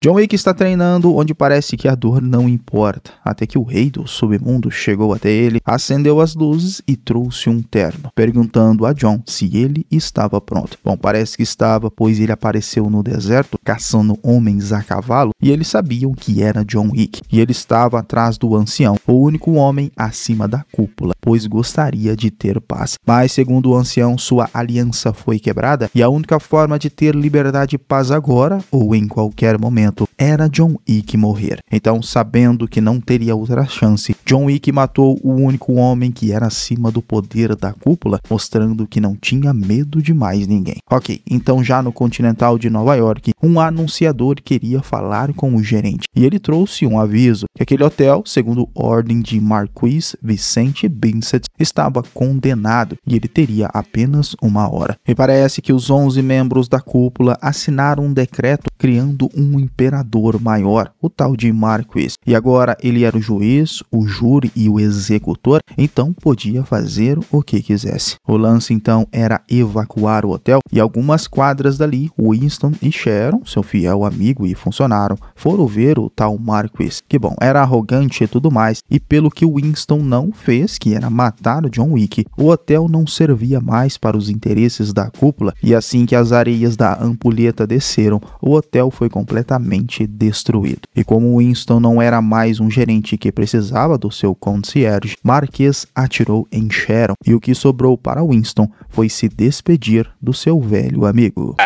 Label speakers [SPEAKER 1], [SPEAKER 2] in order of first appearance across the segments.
[SPEAKER 1] John Wick está treinando onde parece que a dor não importa, até que o rei do submundo chegou até ele, acendeu as luzes e trouxe um terno, perguntando a John se ele estava pronto. Bom, parece que estava, pois ele apareceu no deserto caçando homens a cavalo e eles sabiam que era John Wick, e ele estava atrás do ancião, o único homem acima da cúpula, pois gostaria de ter paz. Mas, segundo o ancião, sua aliança foi quebrada e a única forma de ter liberdade e paz agora, ou em qualquer momento, momento era John Wick morrer. Então, sabendo que não teria outra chance, John Wick matou o único homem que era acima do poder da cúpula, mostrando que não tinha medo de mais ninguém. Ok, então já no Continental de Nova York, um anunciador queria falar com o gerente e ele trouxe um aviso que aquele hotel, segundo ordem de Marquis Vicente Vincent estava condenado e ele teria apenas uma hora. Me parece que os 11 membros da cúpula assinaram um decreto criando um imperador maior, o tal de Marquis. E agora ele era o juiz, o júri e o executor, então podia fazer o que quisesse. O lance então era evacuar o hotel e algumas quadras dali, Winston e Sharon, seu fiel amigo e funcionário, foram ver o tal Marquis, que bom, era arrogante e tudo mais, e pelo que Winston não fez, que era matar matar John Wick, o hotel não servia mais para os interesses da cúpula e assim que as areias da ampulheta desceram, o hotel foi completamente destruído. E como Winston não era mais um gerente que precisava do seu concierge, Marquês atirou em Sharon e o que sobrou para Winston foi se despedir do seu velho amigo.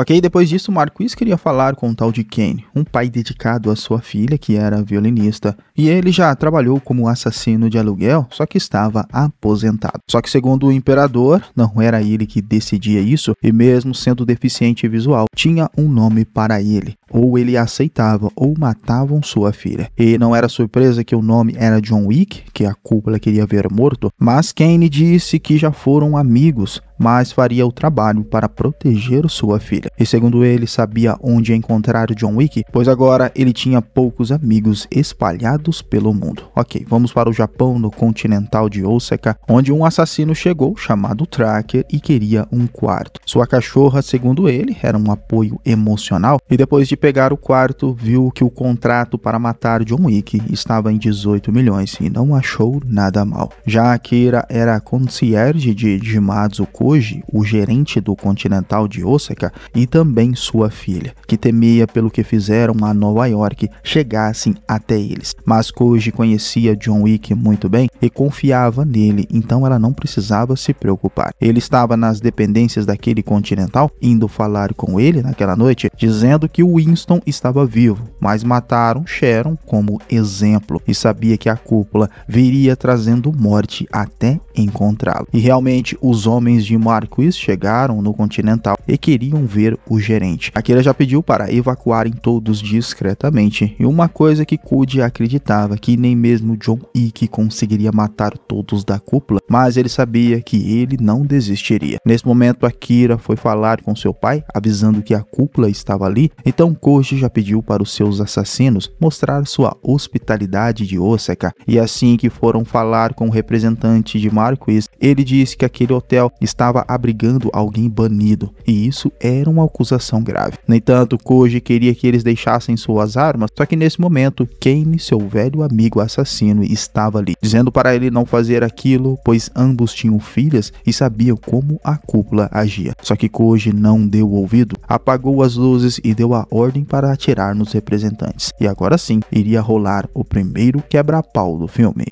[SPEAKER 1] Ok, depois disso, Marquis queria falar com o tal de Kane, um pai dedicado à sua filha, que era violinista, e ele já trabalhou como assassino de aluguel, só que estava aposentado. Só que, segundo o imperador, não era ele que decidia isso, e mesmo sendo deficiente visual, tinha um nome para ele. Ou ele aceitava ou matavam sua filha. E não era surpresa que o nome era John Wick, que a cúpula queria ver morto, mas Kane disse que já foram amigos mas faria o trabalho para proteger sua filha. E segundo ele, sabia onde encontrar John Wick, pois agora ele tinha poucos amigos espalhados pelo mundo. Ok, vamos para o Japão, no continental de Osaka, onde um assassino chegou chamado Tracker e queria um quarto. Sua cachorra, segundo ele, era um apoio emocional e depois de pegar o quarto, viu que o contrato para matar John Wick estava em 18 milhões e não achou nada mal. Já Akira era concierge de Jimatsu hoje o gerente do Continental de Osaka, e também sua filha, que temia pelo que fizeram a Nova York chegassem até eles. Mas Koji conhecia John Wick muito bem e confiava nele, então ela não precisava se preocupar. Ele estava nas dependências daquele Continental, indo falar com ele naquela noite, dizendo que Winston estava vivo, mas mataram Sharon como exemplo e sabia que a cúpula viria trazendo morte até encontrá-lo. E realmente os homens de Marquis chegaram no Continental e queriam ver o gerente. Akira já pediu para evacuarem todos discretamente, e uma coisa que Cody acreditava que nem mesmo John Ike conseguiria matar todos da cúpula, mas ele sabia que ele não desistiria. Nesse momento, Akira foi falar com seu pai, avisando que a cúpula estava ali, então Koji já pediu para os seus assassinos mostrar sua hospitalidade de Osaka, e assim que foram falar com o representante de Marquis, ele disse que aquele hotel estava estava abrigando alguém banido, e isso era uma acusação grave. No entanto, Koji queria que eles deixassem suas armas, só que nesse momento, Kane, seu velho amigo assassino, estava ali, dizendo para ele não fazer aquilo, pois ambos tinham filhas e sabiam como a cúpula agia. Só que Koji não deu ouvido, apagou as luzes e deu a ordem para atirar nos representantes. E agora sim, iria rolar o primeiro quebra-pau do filme.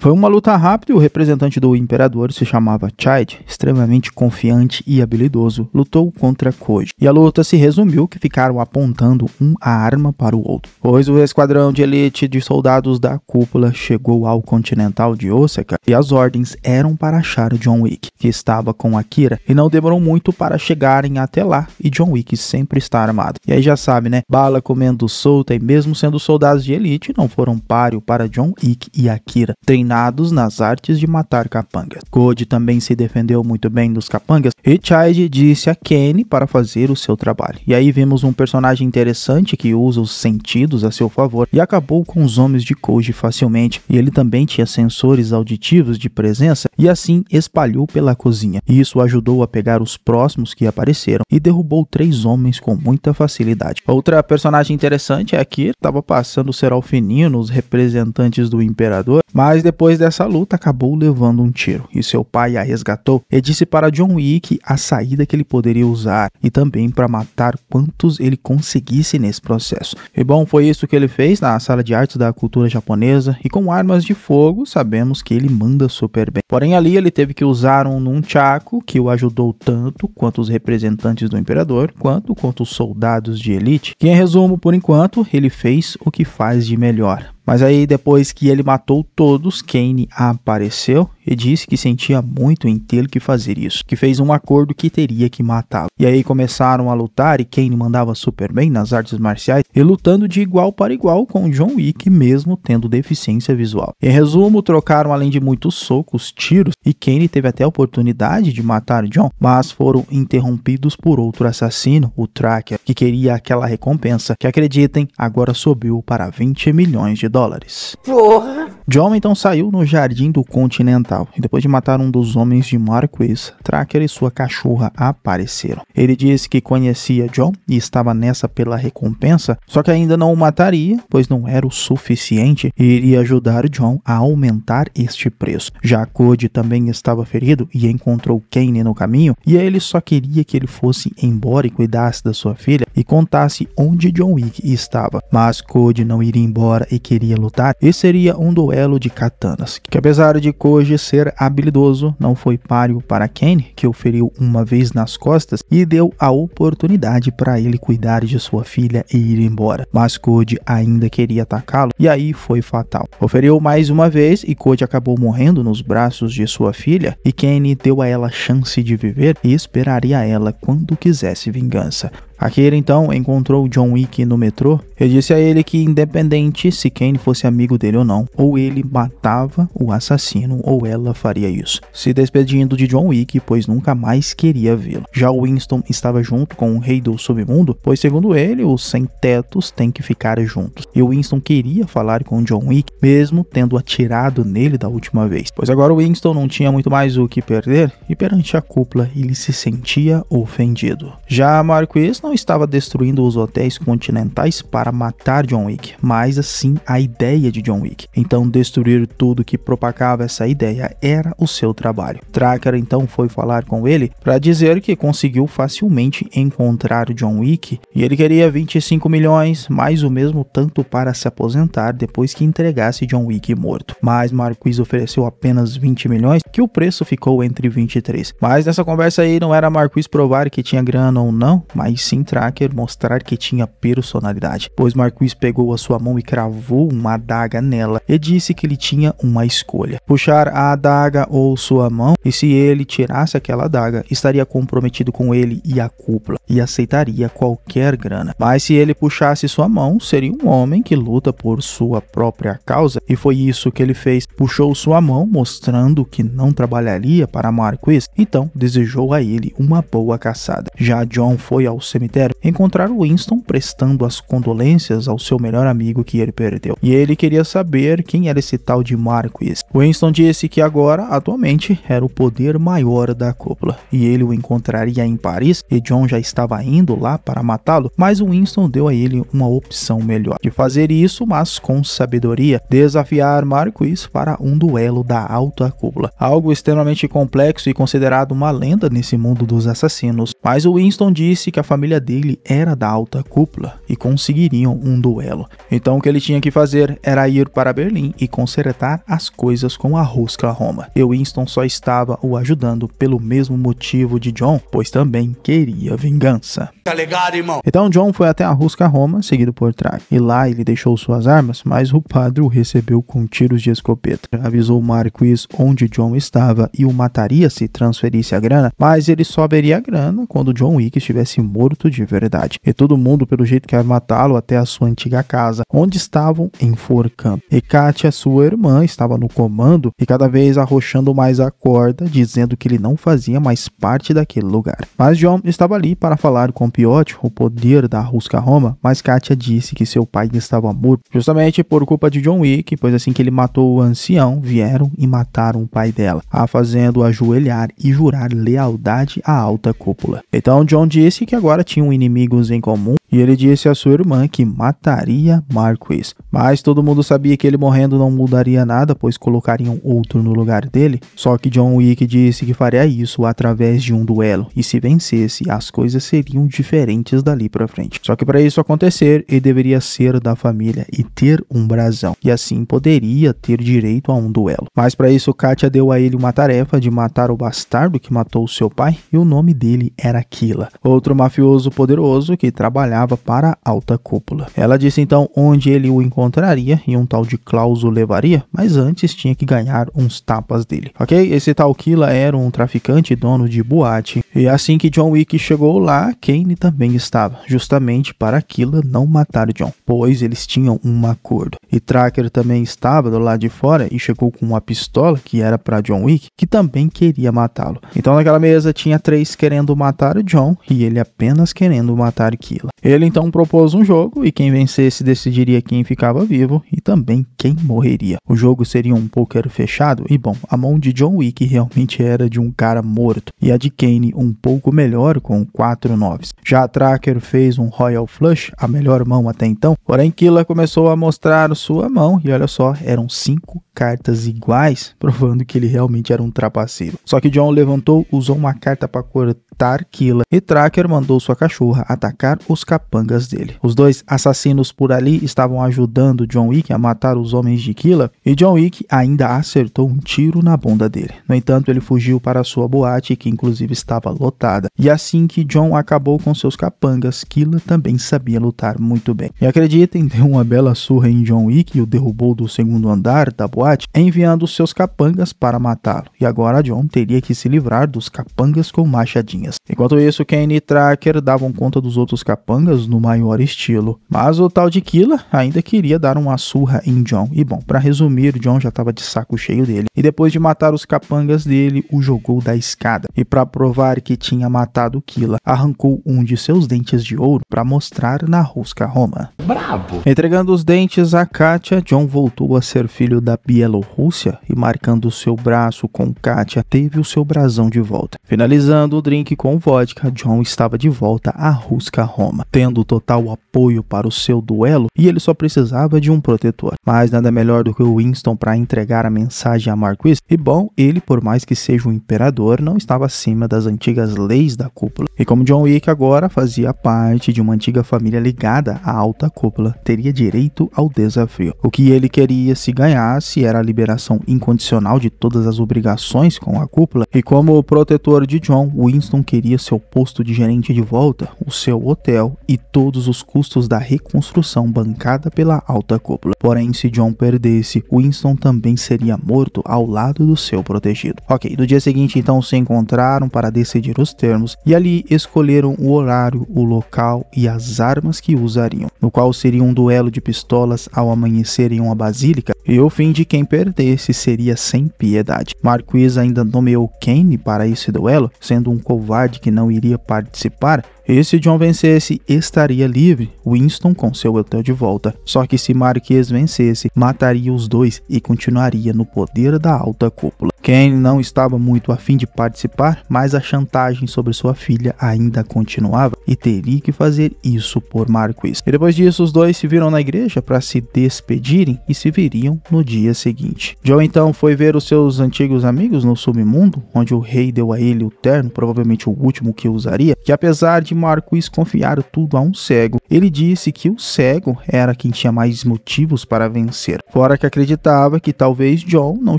[SPEAKER 1] Foi uma luta rápida e o representante do imperador se chamava Child, extremamente confiante e habilidoso, lutou contra Koji, e a luta se resumiu que ficaram apontando um a arma para o outro, pois o esquadrão de elite de soldados da cúpula chegou ao continental de Osaka e as ordens eram para achar John Wick, que estava com Akira, e não demorou muito para chegarem até lá e John Wick sempre está armado. E aí já sabe, né? Bala comendo solta e mesmo sendo soldados de elite, não foram páreo para John Wick e Akira, treinados nas artes de matar capangas. Code também se defendeu muito bem dos capangas, Richard disse a Kenny para fazer o seu trabalho. E aí vemos um personagem interessante que usa os sentidos a seu favor e acabou com os homens de Koji facilmente, e ele também tinha sensores auditivos de presença e assim espalhou pela cozinha. E isso ajudou a pegar os próximos que apareceram e derrubou três homens com muita facilidade. Outra personagem interessante é que estava passando ser alfenino os representantes do imperador, mas depois dessa luta acabou levando um tiro e seu pai a resgatou e disse para John Wick a saída que ele poderia usar e também para matar quantos ele conseguisse nesse processo. E bom, foi isso que ele fez na sala de artes da cultura japonesa e com armas de fogo sabemos que ele manda super bem. Porém ali ele teve que usar um nunchaku que o ajudou tanto quanto os representantes do imperador, quanto quanto os soldados de elite. Que em resumo, por enquanto, ele fez o que faz de melhor, mas aí, depois que ele matou todos, Kane apareceu e disse que sentia muito em ter que fazer isso, que fez um acordo que teria que matá-lo. E aí começaram a lutar e Kane mandava super bem nas artes marciais e lutando de igual para igual com John Wick, mesmo tendo deficiência visual. Em resumo, trocaram além de muitos socos, tiros e Kane teve até a oportunidade de matar John, mas foram interrompidos por outro assassino, o Tracker, que queria aquela recompensa que acreditem agora subiu para 20 milhões de dólares dólares. Porra! John então saiu no Jardim do Continental e depois de matar um dos homens de Marquis, Tracker e sua cachorra apareceram. Ele disse que conhecia John e estava nessa pela recompensa, só que ainda não o mataria, pois não era o suficiente e iria ajudar John a aumentar este preço. Já Cody também estava ferido e encontrou Kane no caminho e ele só queria que ele fosse embora e cuidasse da sua filha e contasse onde John Wick estava, mas Code não iria embora e queria lutar, esse seria um duelo de katanas, que apesar de Koji ser habilidoso, não foi páreo para Kane, que o feriu uma vez nas costas e deu a oportunidade para ele cuidar de sua filha e ir embora, mas Code ainda queria atacá-lo e aí foi fatal. O feriu mais uma vez e Code acabou morrendo nos braços de sua filha e Kane deu a ela chance de viver e esperaria ela quando quisesse vingança. Akira então encontrou John Wick no metrô e disse a ele que, independente se Kane fosse amigo dele ou não, ou ele matava o assassino ou ela faria isso, se despedindo de John Wick, pois nunca mais queria vê-lo. Já Winston estava junto com o rei do submundo, pois, segundo ele, os sem-tetos têm que ficar juntos. E Winston queria falar com John Wick, mesmo tendo atirado nele da última vez, pois agora Winston não tinha muito mais o que perder e, perante a cúpula, ele se sentia ofendido. Já Marquis não não estava destruindo os hotéis continentais para matar John Wick, mas assim a ideia de John Wick. Então, destruir tudo que propagava essa ideia era o seu trabalho. Tracker então foi falar com ele para dizer que conseguiu facilmente encontrar John Wick e ele queria 25 milhões, mais o mesmo tanto para se aposentar depois que entregasse John Wick morto. Mas Marquis ofereceu apenas 20 milhões, que o preço ficou entre 23. Mas nessa conversa aí não era Marquis provar que tinha grana ou não, mas sim sem tracker mostrar que tinha personalidade, pois Marquis pegou a sua mão e cravou uma adaga nela e disse que ele tinha uma escolha: puxar a adaga ou sua mão, e se ele tirasse aquela adaga, estaria comprometido com ele e a cúpula e aceitaria qualquer grana. Mas se ele puxasse sua mão, seria um homem que luta por sua própria causa, e foi isso que ele fez. Puxou sua mão, mostrando que não trabalharia para Marquis, então desejou a ele uma boa caçada. Já John foi ao cemitério cemitério, encontrar Winston prestando as condolências ao seu melhor amigo que ele perdeu. E ele queria saber quem era esse tal de Marquis. Winston disse que agora, atualmente, era o poder maior da cúpula, e ele o encontraria em Paris, e John já estava indo lá para matá-lo, mas Winston deu a ele uma opção melhor, de fazer isso, mas com sabedoria, desafiar Marquis para um duelo da alta cúpula, algo extremamente complexo e considerado uma lenda nesse mundo dos assassinos, mas Winston disse que a família família dele era da alta cúpula e conseguiriam um duelo. Então o que ele tinha que fazer era ir para Berlim e consertar as coisas com a Rusca Roma. E Winston só estava o ajudando pelo mesmo motivo de John, pois também queria vingança. Tá ligado, irmão? Então John foi até a Rusca Roma, seguido por Traque. E lá ele deixou suas armas, mas o padre o recebeu com tiros de escopeta. Avisou Marquis onde John estava e o mataria se transferisse a grana, mas ele só veria a grana quando John Wick estivesse morto morto de é verdade, e todo mundo, pelo jeito, quer matá-lo até a sua antiga casa, onde estavam enforcando. E Katia, sua irmã, estava no comando e cada vez arrochando mais a corda, dizendo que ele não fazia mais parte daquele lugar. Mas John estava ali para falar com Piotr, o poder da Rusca Roma, mas Katia disse que seu pai estava morto, justamente por culpa de John Wick, pois assim que ele matou o ancião, vieram e mataram o pai dela, a fazendo ajoelhar e jurar lealdade à alta cúpula. Então John disse que agora tinham inimigos em comum e ele disse a sua irmã que mataria Marquis. Mas todo mundo sabia que ele morrendo não mudaria nada, pois colocariam outro no lugar dele. Só que John Wick disse que faria isso através de um duelo, e se vencesse, as coisas seriam diferentes dali para frente. Só que para isso acontecer, ele deveria ser da família e ter um brasão, e assim poderia ter direito a um duelo. Mas para isso, Katia deu a ele uma tarefa de matar o bastardo que matou seu pai, e o nome dele era Killa. Outro mafioso poderoso que trabalhava para a alta cúpula. Ela disse então onde ele o encontraria e um tal de Klaus o levaria, mas antes tinha que ganhar uns tapas dele. Ok? Esse tal Kila era um traficante dono de boate. E assim que John Wick chegou lá, Kane também estava, justamente para Kila não matar John, pois eles tinham um acordo. E Tracker também estava do lado de fora e chegou com uma pistola que era para John Wick, que também queria matá-lo. Então naquela mesa tinha três querendo matar o John e ele apenas apenas querendo matar Killa. Ele então propôs um jogo e quem vencesse decidiria quem ficava vivo e também quem morreria. O jogo seria um poker fechado e bom, a mão de John Wick realmente era de um cara morto e a de Kane um pouco melhor com 4 noves. Já Tracker fez um Royal Flush, a melhor mão até então, porém Killa começou a mostrar sua mão e olha só, eram 5 cartas iguais, provando que ele realmente era um trapaceiro. Só que John levantou, usou uma carta para cortar Killa e Tracker mandou sua cachorra atacar os capangas dele. Os dois assassinos por ali estavam ajudando John Wick a matar os homens de Killa e John Wick ainda acertou um tiro na bunda dele. No entanto, ele fugiu para sua boate, que inclusive estava lotada, e assim que John acabou com seus capangas, Killa também sabia lutar muito bem. E acreditem, deu uma bela surra em John Wick e o derrubou do segundo andar da boate, enviando seus capangas para matá-lo. E agora John teria que se livrar dos capangas com machadinhas. Enquanto isso, Kenny Tracker davam conta dos outros capangas no maior estilo. Mas o tal de Killa ainda queria dar uma surra em John. E bom, para resumir, John já estava de saco cheio dele. E depois de matar os capangas dele, o jogou da escada. E para provar que tinha matado Killa, arrancou um de seus dentes de ouro para mostrar na rosca Roma. Bravo! Entregando os dentes a Katia, John voltou a ser filho da Bielorrússia e marcando seu braço com Katia, teve o seu brasão de volta. Finalizando o drink com vodka, John estava de volta volta à Rusca Roma, tendo total apoio para o seu duelo e ele só precisava de um protetor. Mas nada melhor do que o Winston para entregar a mensagem a Marquis. E bom, ele, por mais que seja um imperador, não estava acima das antigas leis da cúpula. E como John Wick agora fazia parte de uma antiga família ligada à alta cúpula, teria direito ao desafio. O que ele queria se ganhasse era a liberação incondicional de todas as obrigações com a cúpula. E como protetor de John, Winston queria seu posto de gerente de volta o seu hotel e todos os custos da reconstrução bancada pela alta cúpula. Porém, se John perdesse, Winston também seria morto ao lado do seu protegido. Ok, no dia seguinte então se encontraram para decidir os termos e ali escolheram o horário, o local e as armas que usariam, no qual seria um duelo de pistolas ao amanhecer em uma basílica e o fim de quem perdesse seria sem piedade. Marquise ainda nomeou Kane para esse duelo, sendo um covarde que não iria participar e se John vencesse, estaria livre, Winston com seu hotel de volta. Só que se Marquês vencesse, mataria os dois e continuaria no poder da alta cúpula. Kane não estava muito afim de participar, mas a chantagem sobre sua filha ainda continuava e teria que fazer isso por Marquês. E depois disso, os dois se viram na igreja para se despedirem e se viriam no dia seguinte. John então foi ver os seus antigos amigos no submundo, onde o rei deu a ele o terno, provavelmente o último que usaria, que apesar de Marquis confiar tudo a um cego. Ele disse que o cego era quem tinha mais motivos para vencer, fora que acreditava que talvez John não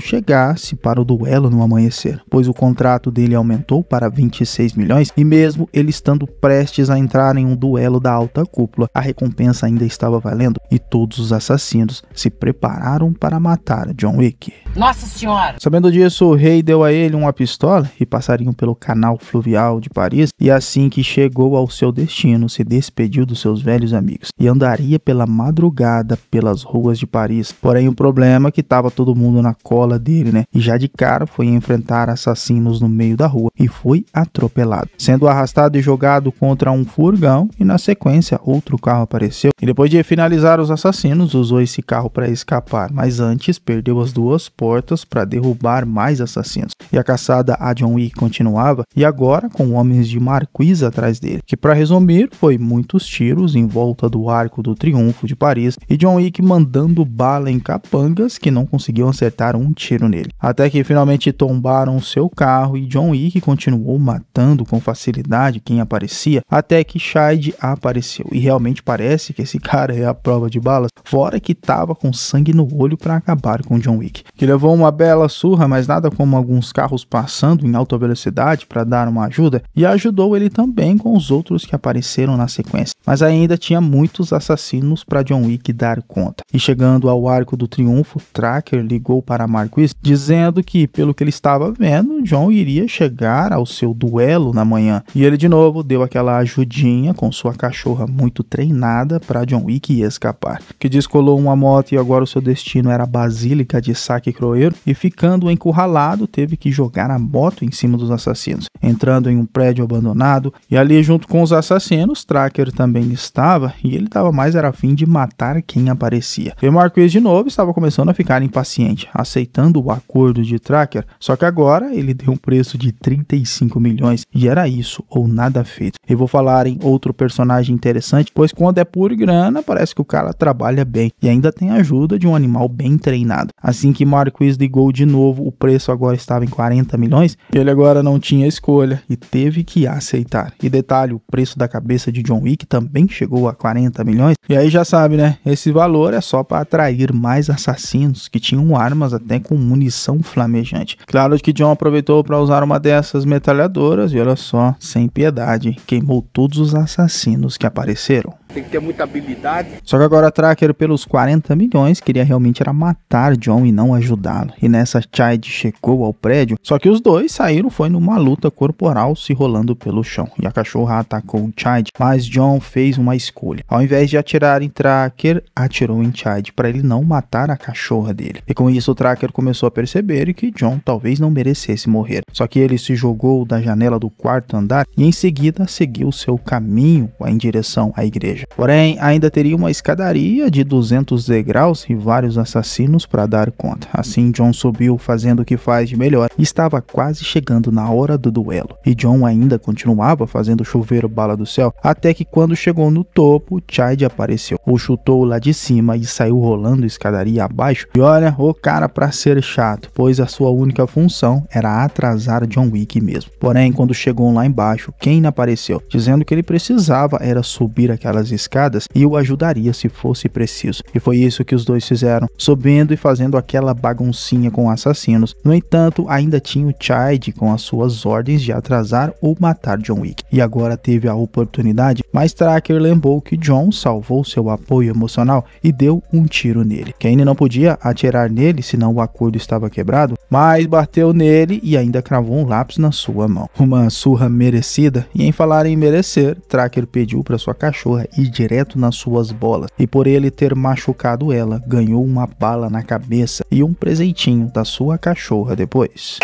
[SPEAKER 1] chegasse para o duelo no amanhecer, pois o contrato dele aumentou para 26 milhões e mesmo ele estando prestes a entrar em um duelo da alta cúpula, a recompensa ainda estava valendo e todos os assassinos se prepararam para matar John Wick. Nossa Senhora! Sabendo disso, o rei deu a ele uma pistola e passariam pelo canal fluvial de Paris. E assim que chegou ao seu destino, se despediu dos seus velhos amigos e andaria pela madrugada pelas ruas de Paris. Porém, o problema é que estava todo mundo na cola dele, né? E já de cara foi enfrentar assassinos no meio da rua e foi atropelado, sendo arrastado e jogado contra um furgão. E na sequência, outro carro apareceu. E depois de finalizar os assassinos, usou esse carro para escapar, mas antes perdeu as duas portas para derrubar mais assassinos. E a caçada a John Wick continuava, e agora com homens de Marquis atrás dele, que para resumir foi muitos tiros em volta do Arco do Triunfo de Paris e John Wick mandando bala em capangas que não conseguiam acertar um tiro nele. Até que finalmente tombaram seu carro e John Wick continuou matando com facilidade quem aparecia, até que Shade apareceu. E realmente parece que esse cara é a prova de balas, fora que tava com sangue no olho para acabar com John Wick. Que levou uma bela surra, mas nada como alguns carros passando em alta velocidade para dar uma ajuda, e ajudou ele também com os outros que apareceram na sequência. Mas ainda tinha muitos assassinos para John Wick dar conta. E chegando ao Arco do Triunfo, Tracker ligou para Marquis dizendo que, pelo que ele estava vendo, John iria chegar ao seu duelo na manhã. E ele de novo deu aquela ajudinha com sua cachorra muito treinada para John Wick escapar, que descolou uma moto e agora o seu destino era a Basílica de Sacre Troeiro e ficando encurralado, teve que jogar a moto em cima dos assassinos, entrando em um prédio abandonado e ali junto com os assassinos, Tracker também estava e ele estava mais era fim de matar quem aparecia. E Marquês de novo estava começando a ficar impaciente, aceitando o acordo de Tracker, só que agora ele deu um preço de 35 milhões e era isso ou nada feito. Eu vou falar em outro personagem interessante, pois quando é por grana, parece que o cara trabalha bem e ainda tem a ajuda de um animal bem treinado. Assim que Mark Marco desligou de novo, o preço agora estava em 40 milhões, ele agora não tinha escolha e teve que aceitar. E detalhe, o preço da cabeça de John Wick também chegou a 40 milhões. E aí já sabe, né? Esse valor é só para atrair mais assassinos que tinham armas até com munição flamejante. Claro que John aproveitou para usar uma dessas metralhadoras e olha só, sem piedade, queimou todos os assassinos que apareceram. Tem que ter muita habilidade. Só que agora Tracker, pelos 40 milhões, queria realmente era matar John e não ajudá-lo. E nessa, Chide chegou ao prédio, só que os dois saíram foi numa luta corporal, se rolando pelo chão. E a cachorra atacou Chide, mas John fez uma escolha. Ao invés de atirar em Tracker, atirou em Chide para ele não matar a cachorra dele. E com isso, o Tracker começou a perceber que John talvez não merecesse morrer. Só que ele se jogou da janela do quarto andar e em seguida seguiu seu caminho em direção à igreja igreja. Porém, ainda teria uma escadaria de 200 degraus e vários assassinos para dar conta. Assim, John subiu fazendo o que faz de melhor. Estava quase chegando na hora do duelo. E John ainda continuava fazendo chover bala do céu, até que quando chegou no topo, Chide apareceu. O chutou lá de cima e saiu rolando escadaria abaixo. E olha, o cara para ser chato, pois a sua única função era atrasar John Wick mesmo. Porém, quando chegou lá embaixo, Kane apareceu, dizendo que ele precisava era subir aquelas escadas e o ajudaria se fosse preciso. E foi isso que os dois fizeram, subindo e fazendo aquela baguncinha com assassinos. No entanto, ainda tinha o Chide com as suas ordens de atrasar ou matar John Wick. E agora teve a oportunidade, mas Tracker lembrou que John salvou seu apoio emocional e deu um tiro nele. Kane não podia atirar nele, senão o acordo estava quebrado, mas bateu nele e ainda cravou um lápis na sua mão. Uma surra merecida, e em falar em merecer, Tracker pediu para sua cachorra aqui direto nas suas bolas, e por ele ter machucado ela, ganhou uma bala na cabeça e um presentinho da sua cachorra depois.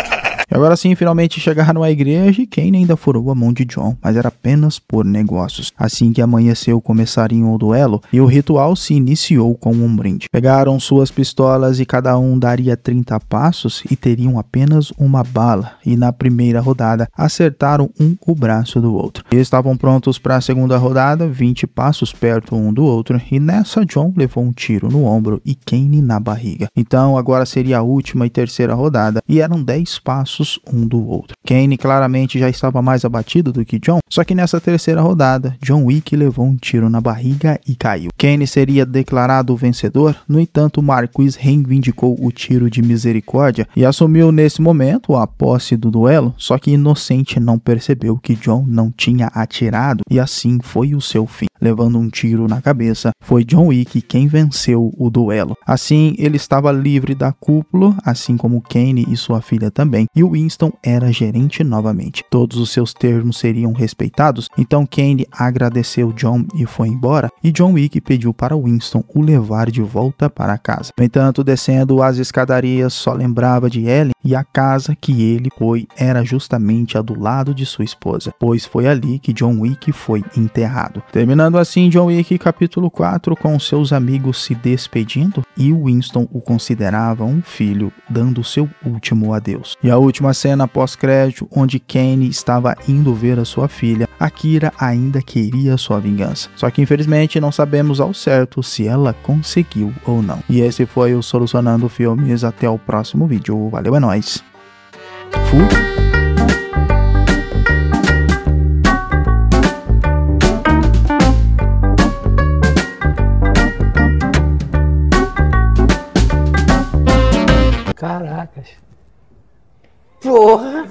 [SPEAKER 1] E agora sim, finalmente chegaram à igreja e Kane ainda furou a mão de John, mas era apenas por negócios. Assim que amanheceu, começariam o duelo e o ritual se iniciou com um brinde. Pegaram suas pistolas e cada um daria 30 passos e teriam apenas uma bala, e na primeira rodada acertaram um o braço do outro. E estavam prontos para a segunda rodada, 20 passos perto um do outro, e nessa John levou um tiro no ombro e Kane na barriga. Então agora seria a última e terceira rodada, e eram 10 passos passos um do outro. Kane claramente já estava mais abatido do que John, só que nessa terceira rodada, John Wick levou um tiro na barriga e caiu. Kane seria declarado vencedor, no entanto, Marquis reivindicou o tiro de misericórdia e assumiu nesse momento a posse do duelo, só que inocente não percebeu que John não tinha atirado e assim foi o seu fim. Levando um tiro na cabeça, foi John Wick quem venceu o duelo. Assim, ele estava livre da cúpula, assim como Kane e sua filha também, e Winston era gerente novamente. Todos os seus termos seriam respeitados, então Kane agradeceu John e foi embora, e John Wick pediu para Winston o levar de volta para casa. No entanto, descendo as escadarias, só lembrava de Ellen e a casa que ele foi era justamente a do lado de sua esposa, pois foi ali que John Wick foi enterrado. Terminando assim John Wick capítulo 4 com seus amigos se despedindo e Winston o considerava um filho, dando seu último adeus. E última cena pós-crédito, onde Kane estava indo ver a sua filha, Akira ainda queria sua vingança. Só que infelizmente não sabemos ao certo se ela conseguiu ou não. E esse foi o Solucionando Filmes. Até o próximo vídeo. Valeu, é nóis. Fui. Porra!